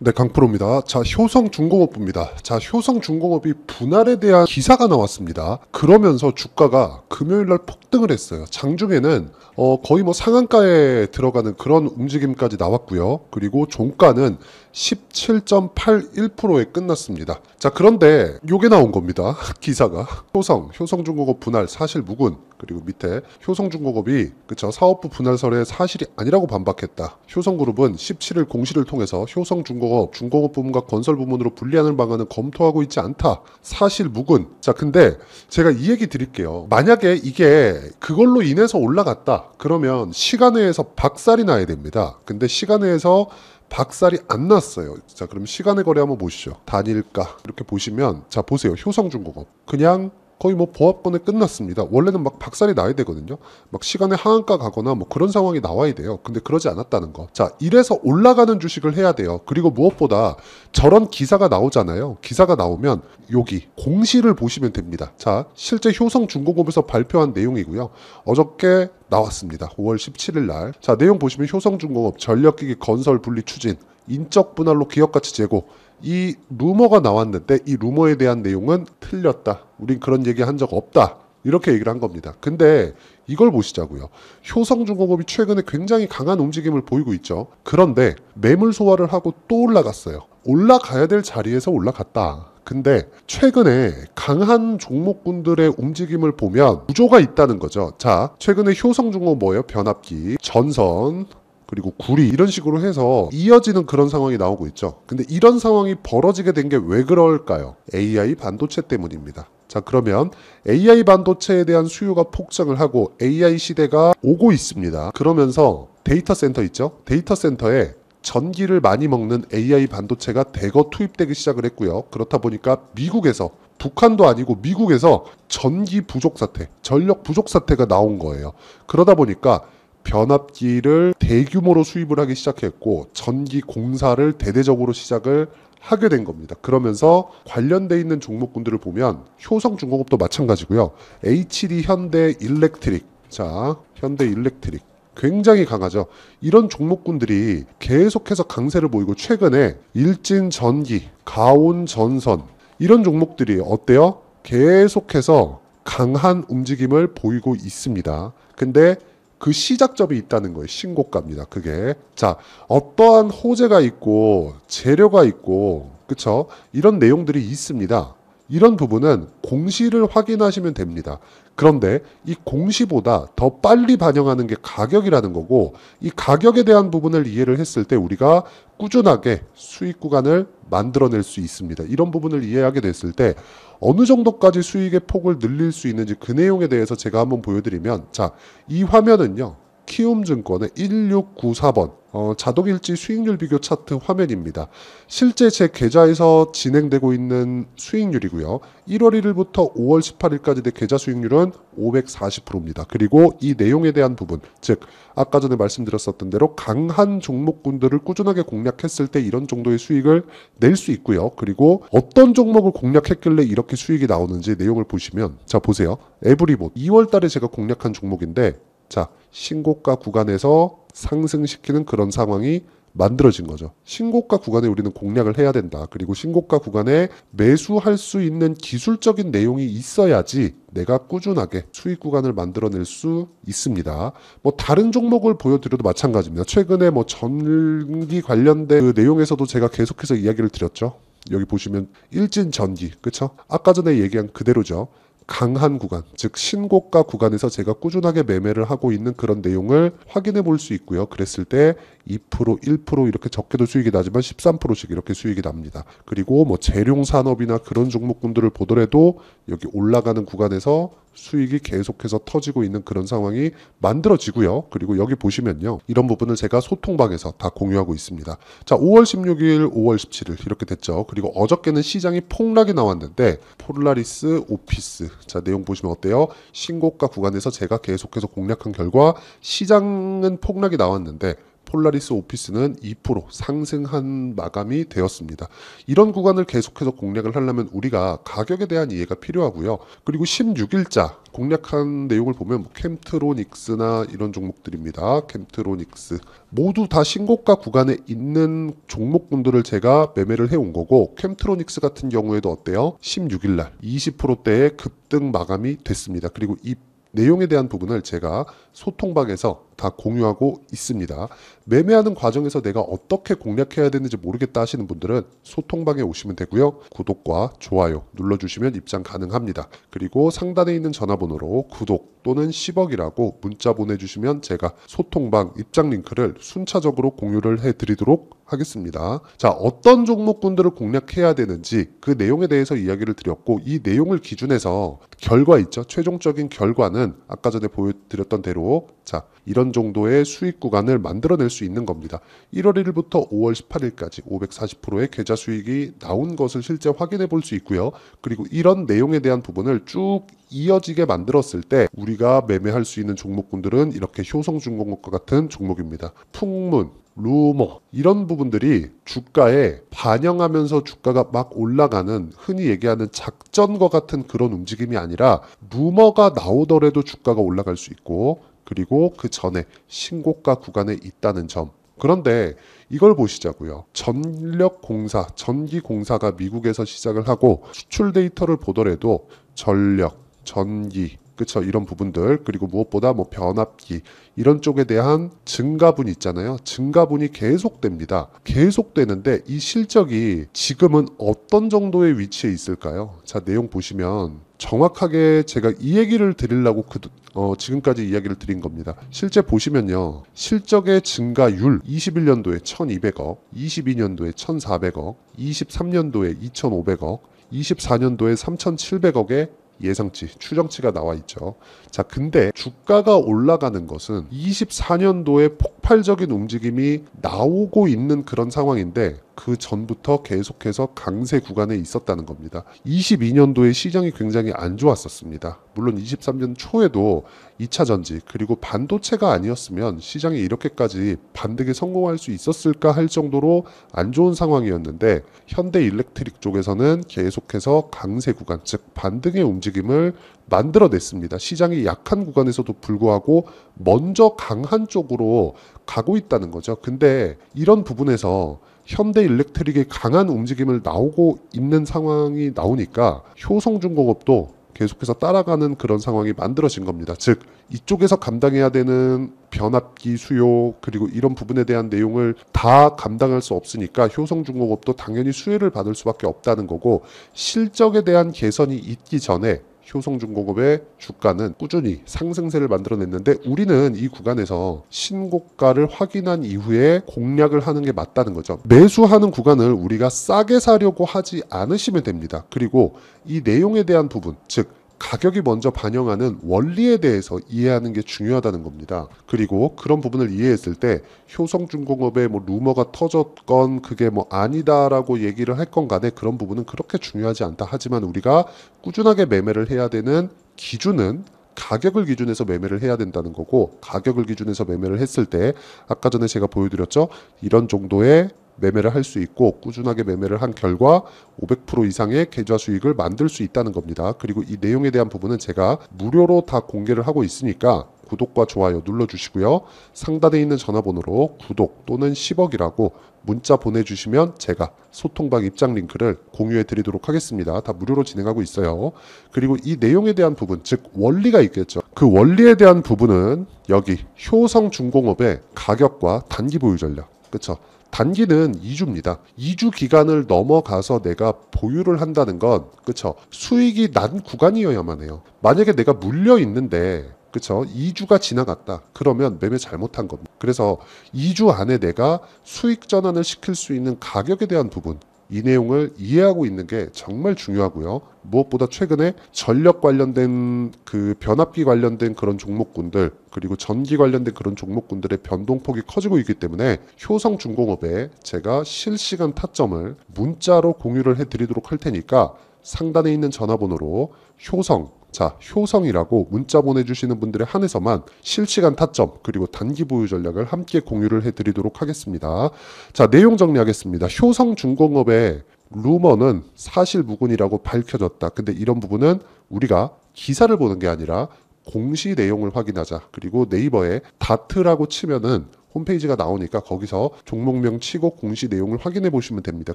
네, 강프로입니다. 자, 효성 중공업부입니다. 자, 효성 중공업이 분할에 대한 기사가 나왔습니다. 그러면서 주가가 금요일 날 폭등을 했어요. 장중에는 어, 거의 뭐 상한가에 들어가는 그런 움직임까지 나왔고요. 그리고 종가는 17.81%에 끝났습니다. 자, 그런데 요게 나온 겁니다. 기사가 효성, 효성중공업 분할 사실 묵은 그리고 밑에 효성중공업이 그쵸 사업부 분할설의 사실이 아니라고 반박했다. 효성그룹은 17일 공시를 통해서 효성중공업 중공업 부문과 건설 부문으로 분리하는 방안은 검토하고 있지 않다. 사실 묵은. 자 근데 제가 이 얘기 드릴게요. 만약에 이게 그걸로 인해서 올라갔다. 그러면 시간 외에서 박살이 나야 됩니다. 근데 시간 외에서 박살이 안 났어요. 자, 그럼 시간의 거래 한번 보시죠. 단일가. 이렇게 보시면, 자, 보세요. 효성중공업. 그냥 거의 뭐 보합권에 끝났습니다. 원래는 막 박살이 나야 되거든요. 막 시간에 하한가 가거나 뭐 그런 상황이 나와야 돼요. 근데 그러지 않았다는 거. 자, 이래서 올라가는 주식을 해야 돼요. 그리고 무엇보다 저런 기사가 나오잖아요. 기사가 나오면 여기 공시를 보시면 됩니다. 자, 실제 효성 중공업에서 발표한 내용이고요. 어저께 나왔습니다. 5월 17일 날. 자, 내용 보시면 효성 중공업 전력기기 건설 분리 추진, 인적 분할로 기업 가치 제고 이 루머가 나왔는데 이 루머에 대한 내용은 틀렸다. 우린 그런 얘기 한 적 없다. 이렇게 얘기를 한 겁니다. 근데 이걸 보시자고요. 효성중공업이 최근에 굉장히 강한 움직임을 보이고 있죠. 그런데 매물 소화를 하고 또 올라갔어요. 올라가야 될 자리에서 올라갔다. 근데 최근에 강한 종목군들의 움직임을 보면 구조가 있다는 거죠. 자, 최근에 효성중공 업 뭐예요? 변압기, 전선, 그리고 구리 이런 식으로 해서 이어지는 그런 상황이 나오고 있죠. 근데 이런 상황이 벌어지게 된 게 왜 그럴까요? AI 반도체 때문입니다. 자, 그러면 AI 반도체에 대한 수요가 폭증을 하고 AI 시대가 오고 있습니다. 그러면서 데이터 센터 있죠? 데이터 센터에 전기를 많이 먹는 AI 반도체가 대거 투입되기 시작을 했고요. 그렇다 보니까 미국에서 북한도 아니고 미국에서 전기 부족 사태, 전력 부족 사태가 나온 거예요. 그러다 보니까 변압기를 대규모로 수입을 하기 시작했고 전기 공사를 대대적으로 시작을 하게 된 겁니다. 그러면서 관련돼 있는 종목군들을 보면 효성 중공업도 마찬가지고요. HD 현대 일렉트릭. 자, 현대 일렉트릭 굉장히 강하죠. 이런 종목군들이 계속해서 강세를 보이고 최근에 일진 전기, 가온 전선 이런 종목들이 어때요? 계속해서 강한 움직임을 보이고 있습니다. 근데 그 시작점이 있다는 거예요. 신고가입니다. 그게. 자, 어떠한 호재가 있고 재료가 있고 그쵸? 이런 내용들이 있습니다. 이런 부분은 공시를 확인하시면 됩니다. 그런데 이 공시보다 더 빨리 반영하는 게 가격이라는 거고 이 가격에 대한 부분을 이해를 했을 때 우리가 꾸준하게 수익 구간을 만들어낼 수 있습니다. 이런 부분을 이해하게 됐을 때 어느 정도까지 수익의 폭을 늘릴 수 있는지 그 내용에 대해서 제가 한번 보여드리면 자, 이 화면은요. 키움증권의 1694번 어, 자동일지 수익률 비교 차트 화면입니다. 실제 제 계좌에서 진행되고 있는 수익률이고요. 1월 1일부터 5월 18일까지 내 계좌 수익률은 540%입니다. 그리고 이 내용에 대한 부분, 즉 아까 전에 말씀드렸었던 대로 강한 종목군들을 꾸준하게 공략했을 때 이런 정도의 수익을 낼 수 있고요. 그리고 어떤 종목을 공략했길래 이렇게 수익이 나오는지 내용을 보시면 자 보세요. 에브리봇 2월 달에 제가 공략한 종목인데 자, 신고가 구간에서 상승시키는 그런 상황이 만들어진 거죠. 신고가 구간에 우리는 공략을 해야 된다. 그리고 신고가 구간에 매수할 수 있는 기술적인 내용이 있어야지 내가 꾸준하게 수익 구간을 만들어낼 수 있습니다. 뭐 다른 종목을 보여드려도 마찬가지입니다. 최근에 뭐 전기 관련된 그 내용에서도 제가 계속해서 이야기를 드렸죠. 여기 보시면 일진 전기, 그쵸? 아까 전에 얘기한 그대로죠. 강한 구간, 즉 신고가 구간에서 제가 꾸준하게 매매를 하고 있는 그런 내용을 확인해 볼 수 있고요. 그랬을 때 2%, 1% 이렇게 적게도 수익이 나지만 13%씩 이렇게 수익이 납니다. 그리고 뭐 재룡 산업이나 그런 종목군들을 보더라도 여기 올라가는 구간에서 수익이 계속해서 터지고 있는 그런 상황이 만들어지고요. 그리고 여기 보시면요. 이런 부분을 제가 소통방에서 다 공유하고 있습니다. 자, 5월 16일, 5월 17일 이렇게 됐죠. 그리고 어저께는 시장이 폭락이 나왔는데 폴라리스 오피스 자, 내용 보시면 어때요? 신고가 구간에서 제가 계속해서 공략한 결과 시장은 폭락이 나왔는데 폴라리스 오피스는 2% 상승한 마감이 되었습니다. 이런 구간을 계속해서 공략을 하려면 우리가 가격에 대한 이해가 필요하고요. 그리고 16일자 공략한 내용을 보면 뭐 캠트로닉스나 이런 종목들입니다. 캠트로닉스 모두 다 신고가 구간에 있는 종목분들을 제가 매매를 해온 거고 캠트로닉스 같은 경우에도 어때요? 16일날 20%대의 급등 마감이 됐습니다. 그리고 이 내용에 대한 부분을 제가 소통방에서 다 공유하고 있습니다. 매매하는 과정에서 내가 어떻게 공략해야 되는지 모르겠다 하시는 분들은 소통방에 오시면 되고요. 구독과 좋아요 눌러주시면 입장 가능합니다. 그리고 상단에 있는 전화번호로 구독 또는 10억이라고 문자 보내주시면 제가 소통방 입장 링크를 순차적으로 공유를 해드리도록 하겠습니다. 자, 어떤 종목군들을 공략해야 되는지 그 내용에 대해서 이야기를 드렸고 이 내용을 기준해서 결과 있죠. 최종적인 결과는 아까 전에 보여드렸던 대로 자, 이런 정도의 수익 구간을 만들어낼 수 있는 겁니다. 1월 1일부터 5월 18일까지 540%의 계좌 수익이 나온 것을 실제 확인해 볼 수 있고요. 그리고 이런 내용에 대한 부분을 쭉 이어지게 만들었을 때 우리가 매매할 수 있는 종목군들은 이렇게 효성중공업과 같은 종목입니다. 풍문, 루머 이런 부분들이 주가에 반영하면서 주가가 막 올라가는 흔히 얘기하는 작전과 같은 그런 움직임이 아니라 루머가 나오더라도 주가가 올라갈 수 있고 그리고 그 전에 신고가 구간에 있다는 점 그런데 이걸 보시자고요. 전력공사, 전기공사가 미국에서 시작을 하고 수출 데이터를 보더라도 전력, 전기, 그렇죠. 이런 부분들 그리고 무엇보다 뭐 변압기 이런 쪽에 대한 증가분이 있잖아요. 증가분이 계속됩니다. 계속되는데 이 실적이 지금은 어떤 정도의 위치에 있을까요? 자 내용 보시면 정확하게 제가 이 얘기를 드리려고 그, 어, 지금까지 이야기를 드린 겁니다. 실제 보시면요. 실적의 증가율 21년도에 1200억, 22년도에 1400억, 23년도에 2500억, 24년도에 3,700억에 예상치, 추정치가 나와 있죠. 자, 근데 주가가 올라가는 것은 24년도에 폭발적인 움직임이 나오고 있는 그런 상황인데 그 전부터 계속해서 강세 구간에 있었다는 겁니다. 22년도에 시장이 굉장히 안 좋았었습니다. 물론 23년 초에도 2차 전지 그리고 반도체가 아니었으면 시장이 이렇게까지 반등에 성공할 수 있었을까 할 정도로 안 좋은 상황이었는데 현대 일렉트릭 쪽에서는 계속해서 강세 구간 즉 반등의 움직임을 만들어냈습니다. 시장이 약한 구간에서도 불구하고 먼저 강한 쪽으로 가고 있다는 거죠. 근데 이런 부분에서 현대 일렉트릭의 강한 움직임을 나오고 있는 상황이 나오니까 효성 중공업도 계속해서 따라가는 그런 상황이 만들어진 겁니다. 즉 이쪽에서 감당해야 되는 변압기 수요 그리고 이런 부분에 대한 내용을 다 감당할 수 없으니까 효성중공업도 당연히 수혜를 받을 수밖에 없다는 거고 실적에 대한 개선이 있기 전에 효성중공업의 주가는 꾸준히 상승세를 만들어냈는데 우리는 이 구간에서 신고가를 확인한 이후에 공략을 하는 게 맞다는 거죠. 매수하는 구간을 우리가 싸게 사려고 하지 않으시면 됩니다. 그리고 이 내용에 대한 부분, 즉 가격이 먼저 반영하는 원리에 대해서 이해하는 게 중요하다는 겁니다. 그리고 그런 부분을 이해했을 때 효성중공업의 뭐 루머가 터졌건 그게 뭐 아니다라고 얘기를 할 건 간에 그런 부분은 그렇게 중요하지 않다. 하지만 우리가 꾸준하게 매매를 해야 되는 기준은 가격을 기준해서 매매를 해야 된다는 거고 가격을 기준해서 매매를 했을 때 아까 전에 제가 보여드렸죠 이런 정도의 매매를 할 수 있고 꾸준하게 매매를 한 결과 500% 이상의 계좌 수익을 만들 수 있다는 겁니다. 그리고 이 내용에 대한 부분은 제가 무료로 다 공개를 하고 있으니까 구독과 좋아요 눌러주시고요. 상단에 있는 전화번호로 구독 또는 10억이라고 문자 보내주시면 제가 소통방 입장 링크를 공유해 드리도록 하겠습니다. 다 무료로 진행하고 있어요. 그리고 이 내용에 대한 부분, 즉 원리가 있겠죠. 그 원리에 대한 부분은 여기 효성 중공업의 가격과 단기 보유 전략, 그렇죠? 단기는 2주입니다. 2주 기간을 넘어가서 내가 보유를 한다는 건 그쵸 수익이 난 구간이어야만 해요. 만약에 내가 물려 있는데 그쵸 2주가 지나갔다. 그러면 매매 잘못한 겁니다. 그래서 2주 안에 내가 수익 전환을 시킬 수 있는 가격에 대한 부분 이 내용을 이해하고 있는 게 정말 중요하고요. 무엇보다 최근에 전력 관련된 그 변압기 관련된 그런 종목군들 그리고 전기 관련된 그런 종목군들의 변동폭이 커지고 있기 때문에 효성 중공업에 제가 실시간 타점을 문자로 공유를 해드리도록 할 테니까 상단에 있는 전화번호로 효성 자, 효성이라고 문자 보내주시는 분들에 한해서만 실시간 타점 그리고 단기 보유 전략을 함께 공유를 해드리도록 하겠습니다. 자, 내용 정리하겠습니다. 효성 중공업의 루머는 사실 무근이라고 밝혀졌다. 근데 이런 부분은 우리가 기사를 보는 게 아니라 공시 내용을 확인하자. 그리고 네이버에 다트라고 치면은 홈페이지가 나오니까 거기서 종목명 치고 공시 내용을 확인해 보시면 됩니다.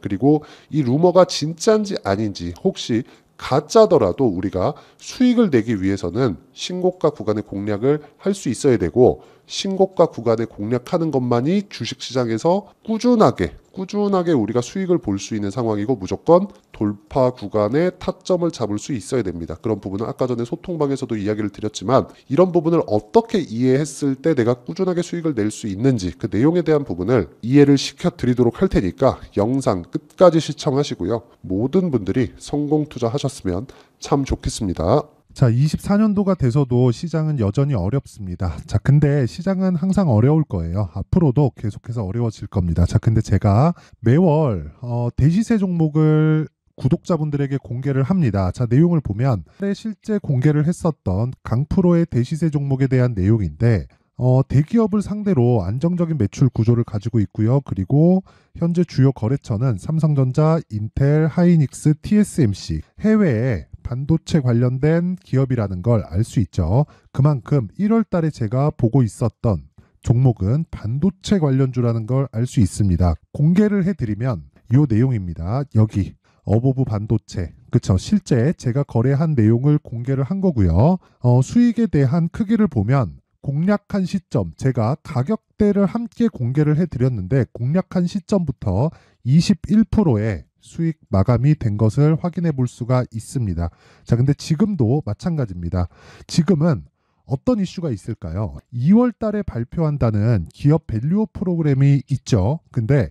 그리고 이 루머가 진짜인지 아닌지 혹시 가짜더라도 우리가 수익을 내기 위해서는 신고가 구간의 공략을 할 수 있어야 되고 신곡과 구간을 공략하는 것만이 주식시장에서 꾸준하게 꾸준하게 우리가 수익을 볼 수 있는 상황이고 무조건 돌파 구간의 타점을 잡을 수 있어야 됩니다. 그런 부분은 아까 전에 소통방에서도 이야기를 드렸지만 이런 부분을 어떻게 이해했을 때 내가 꾸준하게 수익을 낼 수 있는지 그 내용에 대한 부분을 이해를 시켜드리도록 할 테니까 영상 끝까지 시청하시고요. 모든 분들이 성공 투자하셨으면 참 좋겠습니다. 자, 24년도가 돼서도 시장은 여전히 어렵습니다. 자, 근데 시장은 항상 어려울 거예요. 앞으로도 계속해서 어려워질 겁니다. 자, 근데 제가 매월 어, 대시세 종목을 구독자분들에게 공개를 합니다. 자, 내용을 보면 실제 공개를 했었던 강프로의 대시세 종목에 대한 내용인데 어, 대기업을 상대로 안정적인 매출 구조를 가지고 있고요. 그리고 현재 주요 거래처는 삼성전자, 인텔, 하이닉스, TSMC, 해외에 반도체 관련된 기업이라는 걸 알 수 있죠. 그만큼 1월 달에 제가 보고 있었던 종목은 반도체 관련주라는 걸 알 수 있습니다. 공개를 해드리면 이 내용입니다. 여기 어보브 반도체 그쵸 실제 제가 거래한 내용을 공개를 한 거고요. 어, 수익에 대한 크기를 보면 공략한 시점 제가 가격대를 함께 공개를 해드렸는데 공략한 시점부터 21%에 수익 마감이 된 것을 확인해 볼 수가 있습니다. 자, 근데 지금도 마찬가지입니다. 지금은 어떤 이슈가 있을까요? 2월 달에 발표한다는 기업 밸류 프로그램이 있죠. 근데